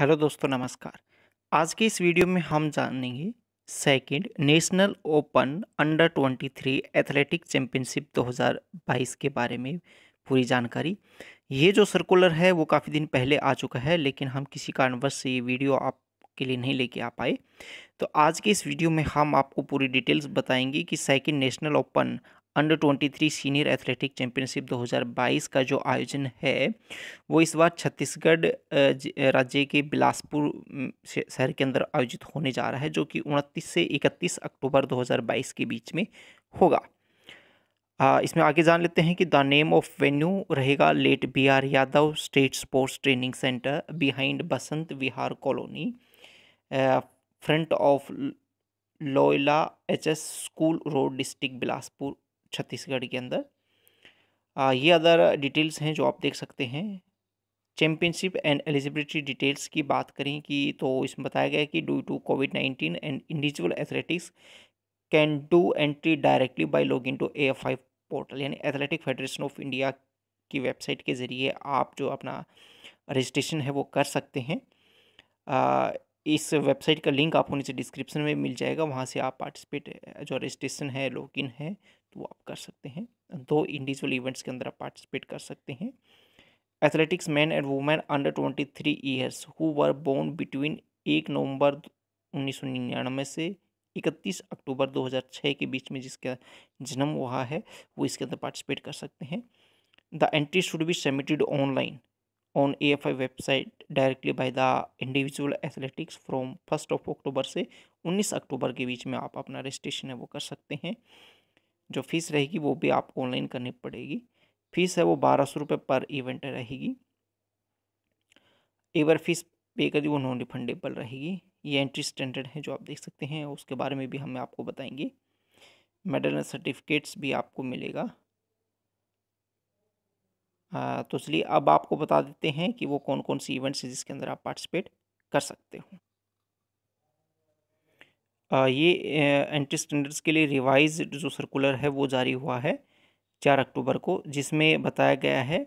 hello दोस्तों नमस्कार आज के इस वीडियो में हम जानेंगे second national open under 23 athletic हज़ार 2022 के बारे में पूरी जानकारी ये जो सर्कुलर है वो काफ़ी दिन पहले आ चुका है लेकिन हम किसी कारणवश से ये वीडियो आपके लिए नहीं लेके आ पाए तो आज के इस वीडियो में हम आपको पूरी डिटेल्स बताएंगे कि second national open under 23 senior athletic championship 2022 का जो आयोजन है वो इस बार छत्तीसगढ़ राज्य के बिलासपुर शहर के अंदर आयोजित होने जा रहा है जो कि 29 से 31 अक्टूबर 2022 के बीच में होगा आ, इसमें आगे जान लेते हैं कि द नेम ऑफ वेन्यू रहेगा late B R Yadav state sports training centre behind Basant Vihar colony front of Loyola H S school road district Bilaspur Chhattisgarh के अंदर आ, ये अदर डिटेल्स हैं जो आप देख सकते हैं चैम्पियनशिप एंड एलिजिबिलिटी डिटेल्स की बात करें कि तो इसमें बताया गया है कि due to COVID nineteen and individual athletics can do entry directly by log in to A F I portal यानी एथलेटिक फेडरेशन ऑफ इंडिया की वेबसाइट के ज़रिए आप जो अपना रजिस्ट्रेशन है वो कर सकते हैं इस वेबसाइट का लिंक आपको नीचे डिस्क्रिप्शन में मिल जाएगा वहाँ से आप पार्टिसिपेट जो रजिस्ट्रेशन है लॉगिन है तो आप कर सकते हैं दो इंडिविजुअल इवेंट्स के अंदर आप पार्टिसिपेट कर सकते हैं athletics man and women under twenty three years who were born between एक नवंबर उन्नीस सौ निन्यानवे से इकतीस अक्टूबर दो हज़ार छः के बीच में जिसका जन्म हुआ है वो इसके अंदर पार्टिसिपेट कर सकते हैं the entry should be submitted online on AFI website directly by the individual athletics from first of October से उन्नीस अक्टूबर के बीच में आप अपना रजिस्ट्रेशन है वो कर सकते हैं जो फीस रहेगी वो भी आपको ऑनलाइन करनी पड़ेगी फीस है वो बारह सौ रुपये पर इवेंट रहेगी एवर फीस पे कर दी वो नॉन रिफंडेबल रहेगी ये एंट्री स्टैंडर्ड है जो आप देख सकते हैं उसके बारे में भी हमें आपको बताएंगे मेडल सर्टिफिकेट्स भी आपको मिलेगा हाँ, तो इसलिए अब आपको बता देते हैं कि वो कौन कौन सी इवेंट्स है जिसके अंदर आप पार्टिसिपेट कर सकते हो ये एंट्री स्टैंडर्ड्स के लिए रिवाइज जो सर्कुलर है वो जारी हुआ है चार अक्टूबर को जिसमें बताया गया है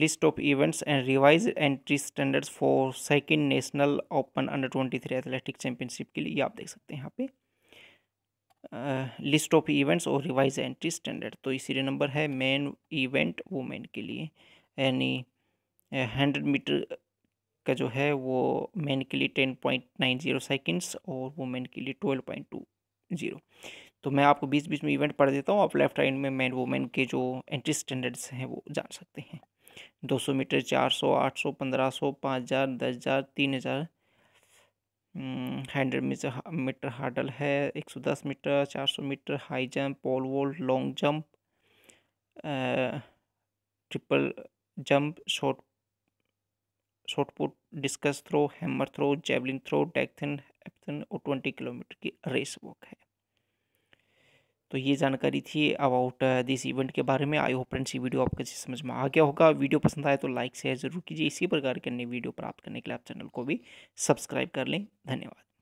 list of events and revise entry standards for second national open under twenty three athletic championship के लिए आप देख सकते हैं यहाँ पे लिस्ट ऑफ इवेंट्स और रिवाइज एंट्री स्टैंडर्ड तो ये सीरियल नंबर है मैन इवेंट वुमेन के लिए यानी हंड्रेड मीटर का जो है वो मैन के लिए ten point nine zero seconds और वुमेन के लिए ट्वेल्व पॉइंट टू जीरो तो मैं आपको बीच बीच में इवेंट पढ़ देता हूँ आप लेफ्ट राइट में मैन वुमेन के जो एंट्री स्टैंडर्ड्स हैं वो जान सकते हैं दो सौ मीटर चार सौ आठ सौ पंद्रह सौ पाँच हज़ार दस हज़ार तीन हज़ार hmm, hundred metre metre hurdle है एक सौ दस मीटर चार सौ metre high jump pole vault long jump triple jump short short put discus throw hammer throw javelin throw decathlon heptathlon और ट्वेंटी किलोमीटर की रेस वॉक है तो ये जानकारी थी अबाउट दिस इवेंट के बारे में आई होप फ्रेंड्स ये वीडियो आपके समझ में आ गया होगा वीडियो पसंद आए तो लाइक शेयर जरूर कीजिए इसी प्रकार के अन्य वीडियो प्राप्त करने के लिए आप चैनल को भी सब्सक्राइब कर लें धन्यवाद